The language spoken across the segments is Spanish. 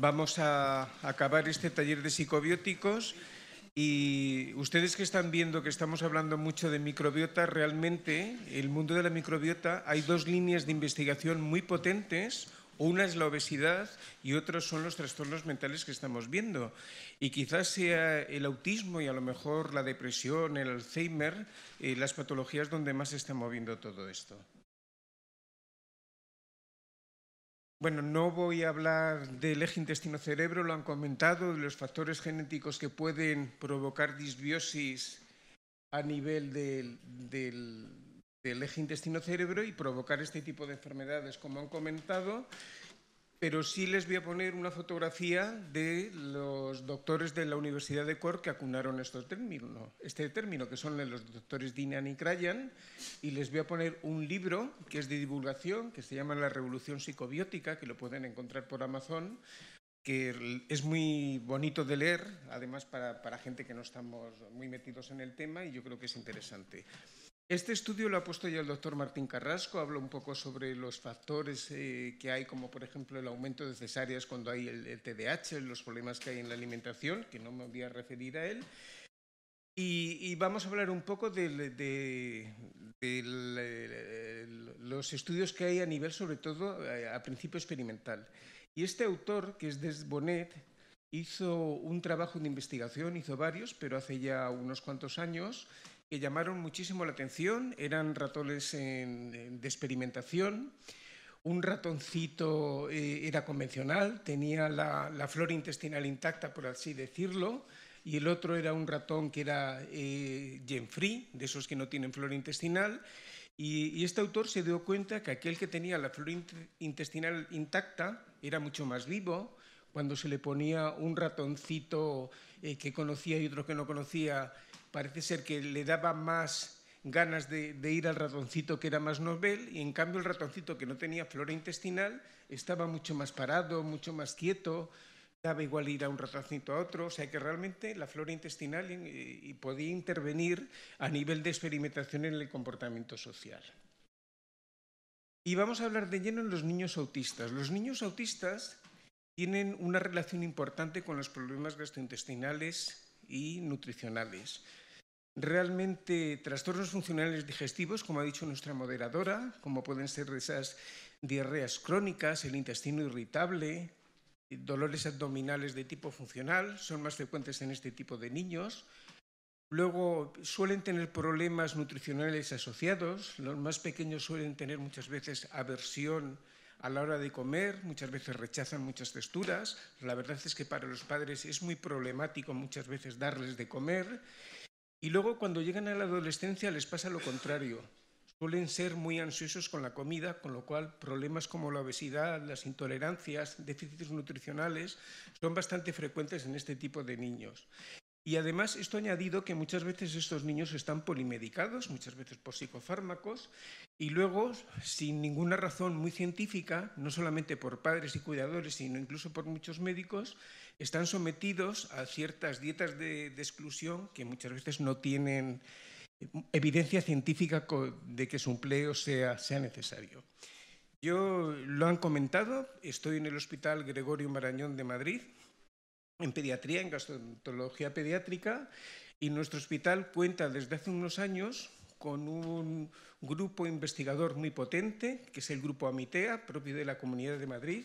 Vamos a acabar este taller de psicobióticos y ustedes que están viendo que estamos hablando mucho de microbiota, realmente el mundo de la microbiota hay dos líneas de investigación muy potentes. Una es la obesidad y otra son los trastornos mentales que estamos viendo. Y quizás sea el autismo y a lo mejor la depresión, el Alzheimer, eh, las patologías donde más se está moviendo todo esto. Bueno, no voy a hablar del eje intestino-cerebro, lo han comentado, de los factores genéticos que pueden provocar disbiosis a nivel del, eje intestino-cerebro y provocar este tipo de enfermedades, como han comentado pero sí les voy a poner una fotografía de los doctores de la Universidad de Cork que acunaron estos este término, que son los doctores Dinan y Crayan, y les voy a poner un libro que es de divulgación, que se llama La Revolución Psicobiótica, que lo pueden encontrar por Amazon, que es muy bonito de leer, además para, para gente que no estamos muy metidos en el tema, y yo creo que es interesante. Este estudio lo ha puesto ya el doctor Martín Carrasco, habló un poco sobre los factores eh, que hay, como por ejemplo el aumento de cesáreas cuando hay el, TDAH, los problemas que hay en la alimentación, que no me voy a referir a él. Y, vamos a hablar un poco de, eh, los estudios que hay a nivel, sobre todo, eh, a principio experimental. Y este autor, que es Des Bonnet, hizo un trabajo de investigación, hizo varios, pero hace ya unos cuantos años, que llamaron muchísimo la atención. Eran ratones de experimentación. Un ratoncito eh, era convencional, tenía la, flora intestinal intacta, por así decirlo, y el otro era un ratón que era eh, free, de esos que no tienen flora intestinal. Y, este autor se dio cuenta que aquel que tenía la flora intestinal intacta era mucho más vivo, cuando se le ponía un ratoncito eh, que conocía y otro que no conocía parece ser que le daba más ganas de, ir al ratoncito que era más novel y en cambio el ratoncito que no tenía flora intestinal estaba mucho más parado, mucho más quieto, daba igual ir a un ratoncito a otro, o sea que realmente la flora intestinal eh, podía intervenir a nivel de experimentación en el comportamiento social. Y vamos a hablar de lleno en los niños autistas. Los niños autistas tienen una relación importante con los problemas gastrointestinales y nutricionales realmente trastornos funcionales digestivos, como ha dicho nuestra moderadora, como pueden ser esas diarreas crónicas, el intestino irritable, eh, dolores abdominales de tipo funcional, son más frecuentes en este tipo de niños. Luego suelen tener problemas nutricionales asociados, los más pequeños suelen tener muchas veces aversión a la hora de comer, muchas veces rechazan muchas texturas, la verdad es que para los padres es muy problemático muchas veces darles de comer y luego cuando llegan a la adolescencia les pasa lo contrario. Suelen ser muy ansiosos con la comida, con lo cual problemas como la obesidad, las intolerancias, déficits nutricionales son bastante frecuentes en este tipo de niños. Y además esto añadido que muchas veces estos niños están polimedicados, muchas veces por psicofármacos, y luego, sin ninguna razón muy científica, no solamente por padres y cuidadores, sino incluso por muchos médicos, están sometidos a ciertas dietas de, de exclusión que muchas veces no tienen evidencia científica de que su empleo sea, sea necesario. Yo lo han comentado, estoy en el Hospital Gregorio Marañón de Madrid en pediatría, en gastroenterología pediátrica, y nuestro hospital cuenta desde hace unos años con un grupo investigador muy potente, que es el grupo Amitea, propio de la Comunidad de Madrid,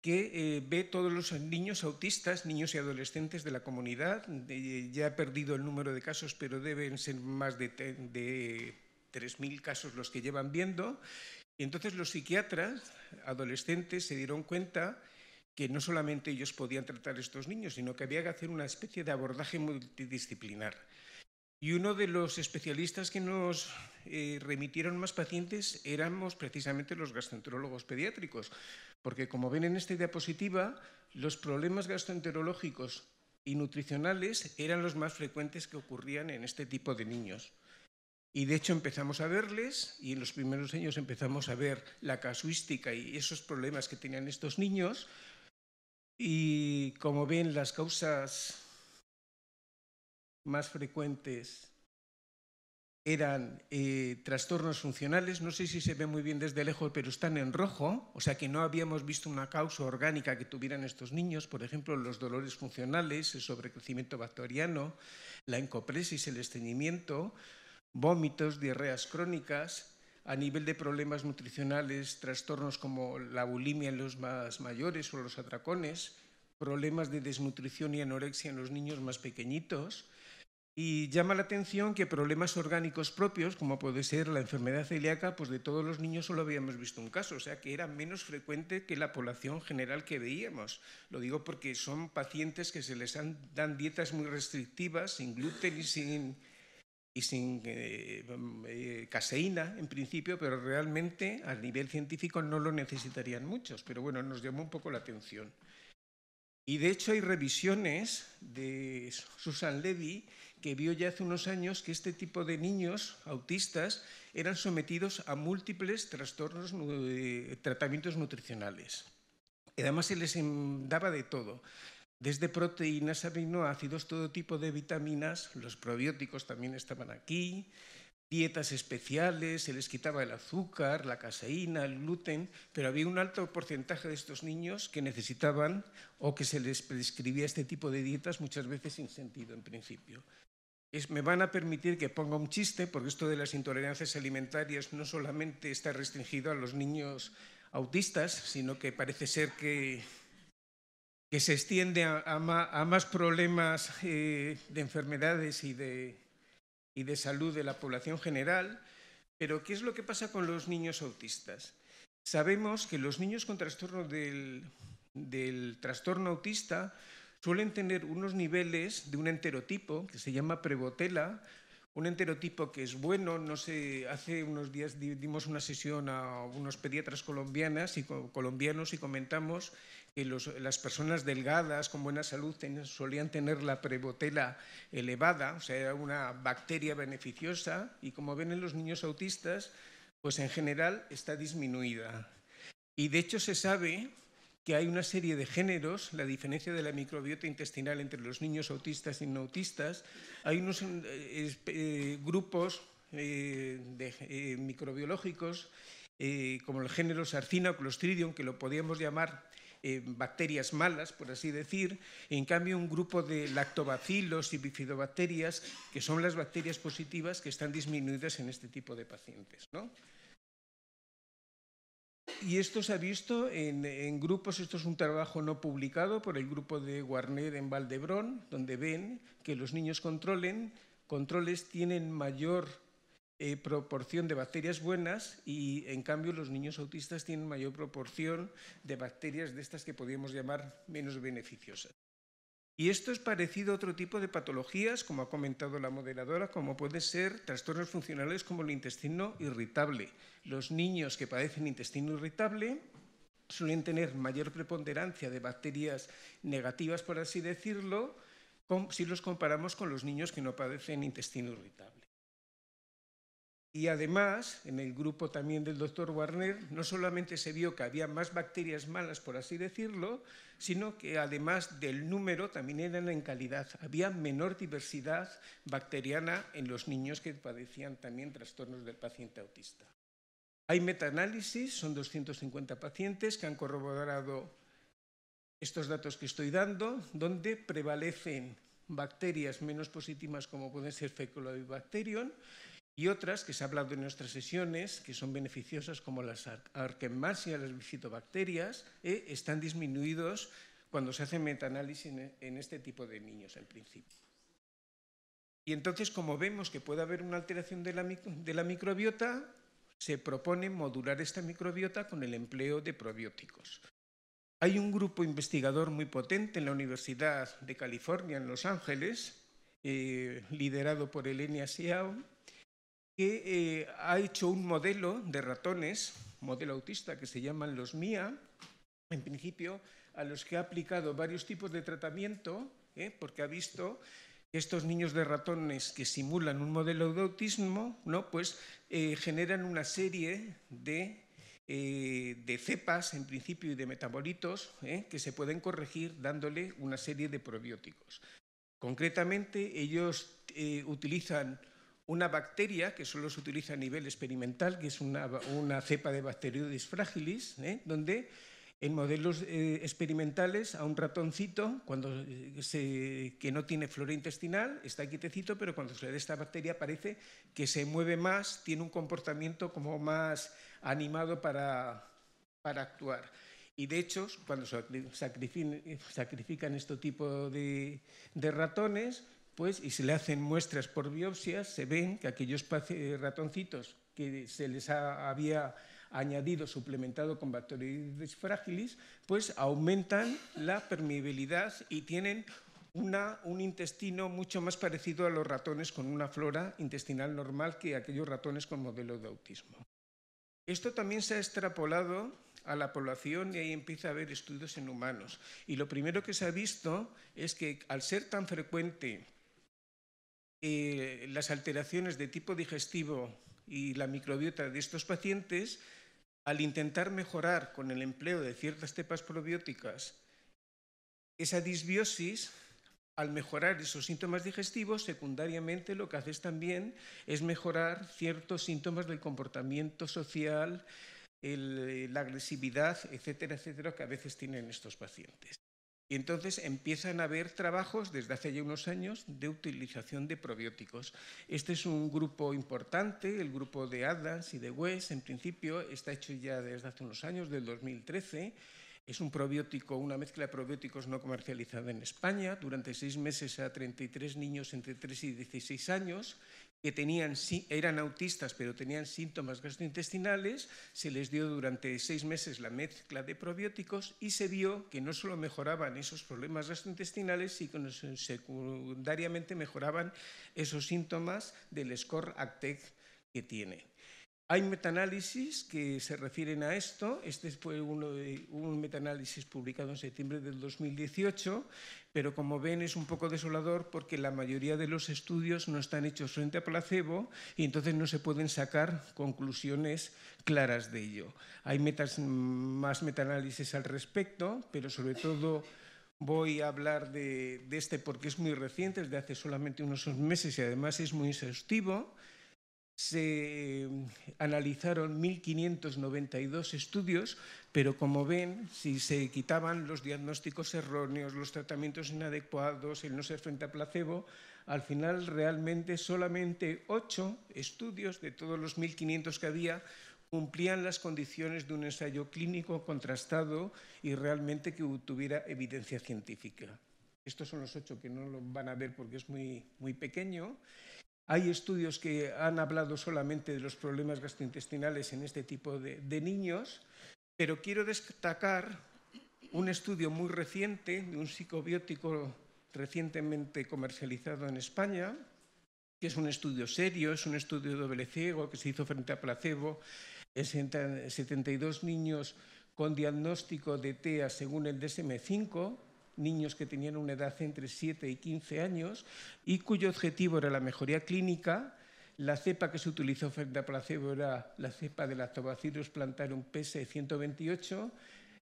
que eh, ve todos los niños autistas, niños y adolescentes de la comunidad. ya ha perdido el número de casos, pero deben ser más de, de 3.000 casos los que llevan viendo. y Entonces los psiquiatras adolescentes se dieron cuenta que no solamente ellos podían tratar estos niños, sino que había que hacer una especie de abordaje multidisciplinar. Y uno de los especialistas que nos eh, remitieron más pacientes éramos precisamente los gastroenterólogos pediátricos, porque como ven en esta diapositiva, los problemas gastroenterológicos y nutricionales eran los más frecuentes que ocurrían en este tipo de niños. Y de hecho empezamos a verles y en los primeros años empezamos a ver la casuística y esos problemas que tenían estos niños, y como ven, las causas más frecuentes eran eh, trastornos funcionales, no sé si se ve muy bien desde lejos, pero están en rojo, o sea que no habíamos visto una causa orgánica que tuvieran estos niños, por ejemplo, los dolores funcionales, el sobrecrecimiento bacteriano, la encopresis, el estreñimiento, vómitos, diarreas crónicas, a nivel de problemas nutricionales, trastornos como la bulimia en los más mayores o los atracones, problemas de desnutrición y anorexia en los niños más pequeñitos. Y llama la atención que problemas orgánicos propios, como puede ser la enfermedad celíaca, pues de todos los niños solo habíamos visto un caso, o sea que era menos frecuente que la población general que veíamos. Lo digo porque son pacientes que se les dan dietas muy restrictivas, sin gluten y sin y sin eh, eh, caseína en principio, pero realmente a nivel científico no lo necesitarían muchos. Pero bueno, nos llamó un poco la atención. Y de hecho hay revisiones de Susan Levy que vio ya hace unos años que este tipo de niños autistas eran sometidos a múltiples trastornos, eh, tratamientos nutricionales. Y además se les daba de todo desde proteínas, aminoácidos, todo tipo de vitaminas, los probióticos también estaban aquí, dietas especiales, se les quitaba el azúcar, la caseína, el gluten, pero había un alto porcentaje de estos niños que necesitaban o que se les prescribía este tipo de dietas muchas veces sin sentido en principio. Es, me van a permitir que ponga un chiste, porque esto de las intolerancias alimentarias no solamente está restringido a los niños autistas, sino que parece ser que que se extiende a, más problemas eh, de enfermedades y de, y de salud de la población general. Pero, ¿qué es lo que pasa con los niños autistas? Sabemos que los niños con trastorno del, trastorno autista suelen tener unos niveles de un enterotipo que se llama prebotela, un enterotipo que es bueno. No sé, hace unos días dimos una sesión a unos pediatras colombianas y colombianos y comentamos y las personas delgadas con buena salud solían tener la prebotela elevada, o sea, era una bacteria beneficiosa y como ven en los niños autistas, pues en general está disminuida. Y de hecho se sabe que hay una serie de géneros, la diferencia de la microbiota intestinal entre los niños autistas y no autistas, hay unos eh, eh, grupos eh, microbiológicos como el género Sarcina o Clostridium, que lo podríamos llamar eh, bacterias malas, por así decir, en cambio un grupo de lactobacilos y bifidobacterias, que son las bacterias positivas que están disminuidas en este tipo de pacientes. ¿no? Y esto se ha visto en, grupos, esto es un trabajo no publicado por el grupo de Warner en Valdebrón, donde ven que los niños controlen, controles tienen mayor eh, proporción de bacterias buenas y, en cambio, los niños autistas tienen mayor proporción de bacterias de estas que podríamos llamar menos beneficiosas. Y esto es parecido a otro tipo de patologías, como ha comentado la moderadora, como pueden ser trastornos funcionales como el intestino irritable. Los niños que padecen intestino irritable suelen tener mayor preponderancia de bacterias negativas, por así decirlo, si los comparamos con los niños que no padecen intestino irritable. Y además, en el grupo también del doctor Warner, no solamente se vio que había más bacterias malas, por así decirlo, sino que además del número también eran en calidad. Había menor diversidad bacteriana en los niños que padecían también trastornos del paciente autista. Hay metaanálisis, son 250 pacientes que han corroborado estos datos que estoy dando, donde prevalecen bacterias menos positivas como pueden ser Fecalobacterium, y otras que se ha hablado en nuestras sesiones, que son beneficiosas como las arquemasias, las bifidobacterias, eh, están disminuidos cuando se hace metaanálisis en, este tipo de niños en principio. Y entonces, como vemos que puede haber una alteración de la, microbiota, se propone modular esta microbiota con el empleo de probióticos. Hay un grupo investigador muy potente en la Universidad de California, en Los Ángeles, eh, liderado por Elenia Siao, que eh, ha hecho un modelo de ratones, modelo autista, que se llaman los MIA, en principio, a los que ha aplicado varios tipos de tratamiento, ¿eh? porque ha visto que estos niños de ratones que simulan un modelo de autismo, ¿no? pues eh, generan una serie de, de, cepas, en principio, y de metabolitos que se pueden corregir dándole una serie de probióticos. Concretamente, ellos utilizan una bacteria que solo se utiliza a nivel experimental, que es una, una cepa de bacteroides fragilis, ¿eh? donde en modelos eh, experimentales a un ratoncito cuando eh, que no tiene flora intestinal está quietecito, pero cuando se le da esta bacteria parece que se mueve más, tiene un comportamiento como más animado para, para actuar. Y de hecho, cuando sacrifican, sacrifican este tipo de ratones, pues, y se le hacen muestras por biopsias se ven que aquellos eh, ratoncitos que se les había añadido, suplementado con bacterias frágiles, pues aumentan la permeabilidad y tienen un intestino mucho más parecido a los ratones con una flora intestinal normal que aquellos ratones con modelo de autismo. Esto también se ha extrapolado a la población y ahí empieza a haber estudios en humanos. Y lo primero que se ha visto es que al ser tan frecuente eh, las alteraciones de tipo digestivo y la microbiota de estos pacientes, al intentar mejorar con el empleo de ciertas cepas probióticas esa disbiosis, al mejorar esos síntomas digestivos, secundariamente lo que haces también es mejorar ciertos síntomas del comportamiento social, la agresividad, etcétera, etcétera, que a veces tienen estos pacientes. Y entonces empiezan a haber trabajos desde hace ya unos años de utilización de probióticos. Este es un grupo importante, el grupo de Adams y de West, en principio, está hecho ya desde hace unos años, del 2013. Es un probiótico, una mezcla de probióticos no comercializada en España, durante seis meses a 33 niños entre 3 y 16 años, que tenían, eran autistas pero tenían síntomas gastrointestinales, se les dio durante seis meses la mezcla de probióticos y se vio que no solo mejoraban esos problemas gastrointestinales, sino que secundariamente mejoraban esos síntomas del SCORE-ACTEC que tiene. Hay metaanálisis que se refieren a esto. Este fue uno de, un metaanálisis publicado en septiembre del 2018, pero como ven es un poco desolador porque la mayoría de los estudios no están hechos frente a placebo y entonces no se pueden sacar conclusiones claras de ello. Hay más metaanálisis al respecto, pero sobre todo voy a hablar de, de este porque es muy reciente, es de hace solamente unos meses y además es muy exhaustivo se em, analizaron 1.592 estudios, pero como ven, si se quitaban los diagnósticos erróneos, los tratamientos inadecuados, el no ser frente a placebo, al final realmente solamente 8 estudios de todos los 1.500 que había cumplían las condiciones de un ensayo clínico contrastado y realmente que tuviera evidencia científica. Estos son los 8 que no lo van a ver porque es muy, muy pequeño. Hay estudios que han hablado solamente de los problemas gastrointestinales en este tipo de, niños, pero quiero destacar un estudio muy reciente de un psicobiótico recientemente comercializado en España, que es un estudio serio, es un estudio doble ciego que se hizo frente a placebo, en 72 niños con diagnóstico de TEA según el DSM-5, niños que tenían una edad entre 7 y 15 años y cuyo objetivo era la mejoría clínica. La cepa que se utilizó frente a placebo era la cepa de Lactobacillus plantarum PS128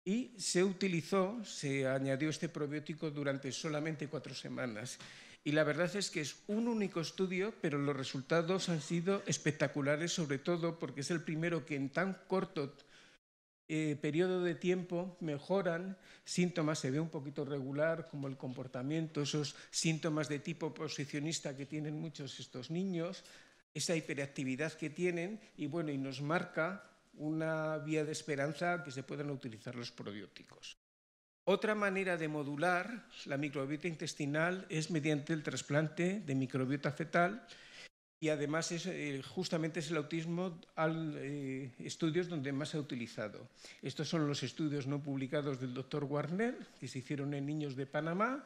y se utilizó, se añadió este probiótico durante solamente cuatro semanas. Y la verdad es que es un único estudio, pero los resultados han sido espectaculares, sobre todo porque es el primero que en tan corto eh, periodo de tiempo mejoran, síntomas se ve un poquito regular, como el comportamiento, esos síntomas de tipo posicionista que tienen muchos estos niños, esa hiperactividad que tienen y bueno, y nos marca una vía de esperanza que se puedan utilizar los probióticos. Otra manera de modular la microbiota intestinal es mediante el trasplante de microbiota fetal, y además es, eh, justamente es el autismo al eh, estudios donde más se ha utilizado. Estos son los estudios no publicados del doctor Warner que se hicieron en niños de Panamá,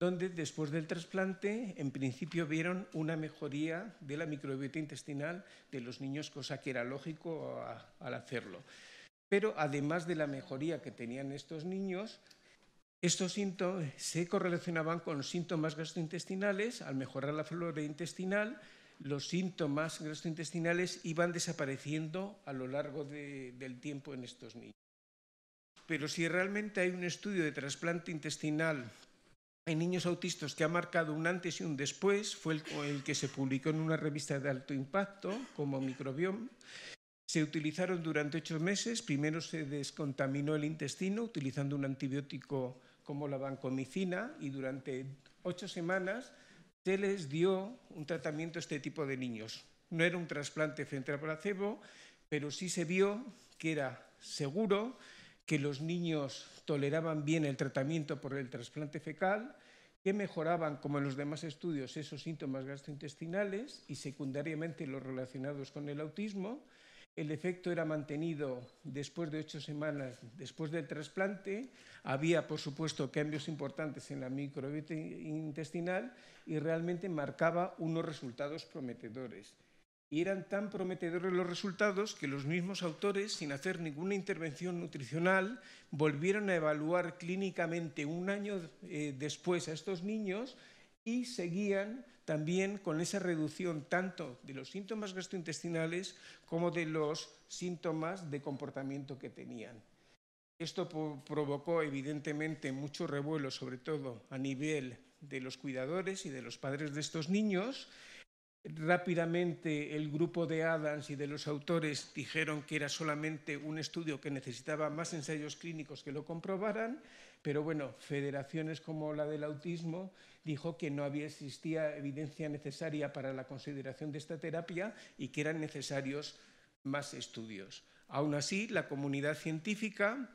donde después del trasplante en principio vieron una mejoría de la microbiota intestinal de los niños, cosa que era lógico al hacerlo. Pero además de la mejoría que tenían estos niños, estos síntomas se correlacionaban con síntomas gastrointestinales al mejorar la flora intestinal los síntomas gastrointestinales iban desapareciendo a lo largo del tiempo en estos niños. Pero si realmente hay un estudio de trasplante intestinal en niños autistas que ha marcado un antes y un después, fue el, el que se publicó en una revista de alto impacto como Microbiome, se utilizaron durante ocho meses. Primero se descontaminó el intestino utilizando un antibiótico como la vancomicina y durante ocho semanas se les dio un tratamiento a este tipo de niños. No era un trasplante frente al placebo, pero sí se vio que era seguro, que los niños toleraban bien el tratamiento por el trasplante fecal, que mejoraban, como en los demás estudios, esos síntomas gastrointestinales y secundariamente los relacionados con el autismo, el efecto era mantenido después de ocho semanas después del trasplante. Había, por supuesto, cambios importantes en la microbiota intestinal y realmente marcaba unos resultados prometedores. Y eran tan prometedores los resultados que los mismos autores, sin hacer ninguna intervención nutricional, volvieron a evaluar clínicamente un año eh, después a estos niños y seguían también con esa reducción tanto de los síntomas gastrointestinales como de los síntomas de comportamiento que tenían. Esto provocó evidentemente mucho revuelo, sobre todo a nivel de los cuidadores y de los padres de estos niños. Rápidamente el grupo de Adams y de los autores dijeron que era solamente un estudio que necesitaba más ensayos clínicos que lo comprobaran pero bueno, federaciones como la del autismo dijo que no había existía evidencia necesaria para la consideración de esta terapia y que eran necesarios más estudios. Aún así, la comunidad científica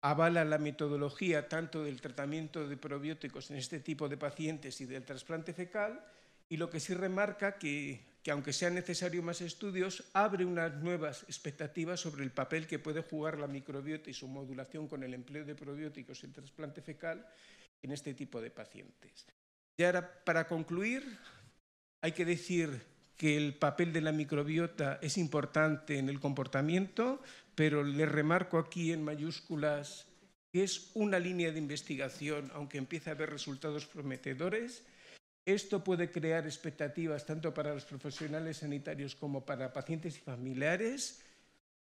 avala la metodología tanto del tratamiento de probióticos en este tipo de pacientes y del trasplante fecal, y lo que sí remarca que que aunque sean necesarios más estudios, abre unas nuevas expectativas sobre el papel que puede jugar la microbiota y su modulación con el empleo de probióticos y el trasplante fecal en este tipo de pacientes. Y ahora, para concluir, hay que decir que el papel de la microbiota es importante en el comportamiento, pero le remarco aquí en mayúsculas que es una línea de investigación, aunque empiece a haber resultados prometedores, esto puede crear expectativas tanto para los profesionales sanitarios como para pacientes y familiares.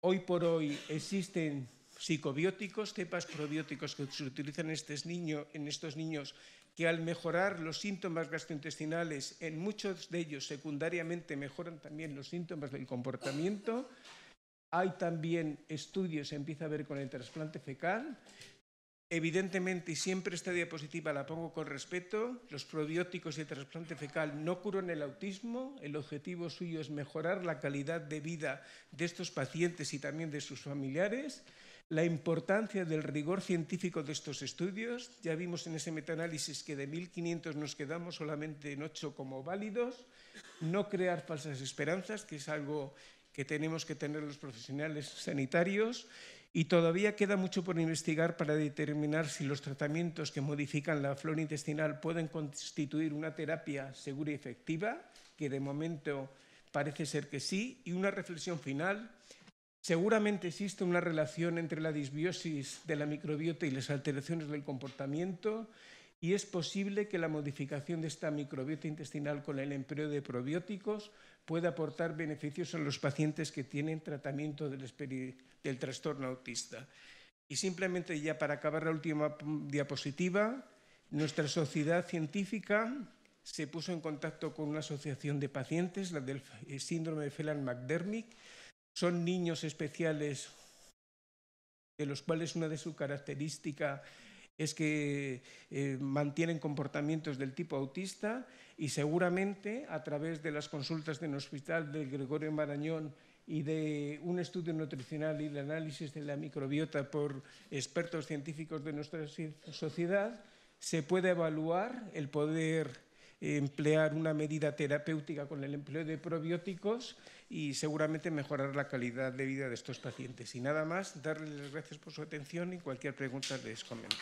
Hoy por hoy existen psicobióticos, cepas probióticos que se utilizan en, estos niños, en estos niños que al mejorar los síntomas gastrointestinales, en muchos de ellos secundariamente mejoran también los síntomas del comportamiento. Hay también estudios, se empieza a ver con el trasplante fecal. Evidentemente, y siempre esta diapositiva la pongo con respeto, los probióticos y el trasplante fecal no curan el autismo, el objetivo suyo es mejorar la calidad de vida de estos pacientes y también de sus familiares, la importancia del rigor científico de estos estudios, ya vimos en ese metaanálisis que de 1.500 nos quedamos solamente en 8 como válidos, no crear falsas esperanzas, que es algo que tenemos que tener los profesionales sanitarios, y todavía queda mucho por investigar para determinar si los tratamientos que modifican la flora intestinal pueden constituir una terapia segura y efectiva, que de momento parece ser que sí. Y una reflexión final. Seguramente existe una relación entre la disbiosis de la microbiota y las alteraciones del comportamiento y es posible que la modificación de esta microbiota intestinal con el empleo de probióticos pueda aportar beneficios a los pacientes que tienen tratamiento del del trastorno autista. Y simplemente ya para acabar la última diapositiva, nuestra sociedad científica se puso en contacto con una asociación de pacientes, la del eh, síndrome de Phelan-McDermick. Son niños especiales de los cuales una de sus características es que eh, mantienen comportamientos del tipo autista y seguramente a través de las consultas del hospital del Gregorio Marañón y de un estudio nutricional y de análisis de la microbiota por expertos científicos de nuestra sociedad, se puede evaluar el poder emplear una medida terapéutica con el empleo de probióticos y seguramente mejorar la calidad de vida de estos pacientes. Y nada más, darles las gracias por su atención y cualquier pregunta les comento.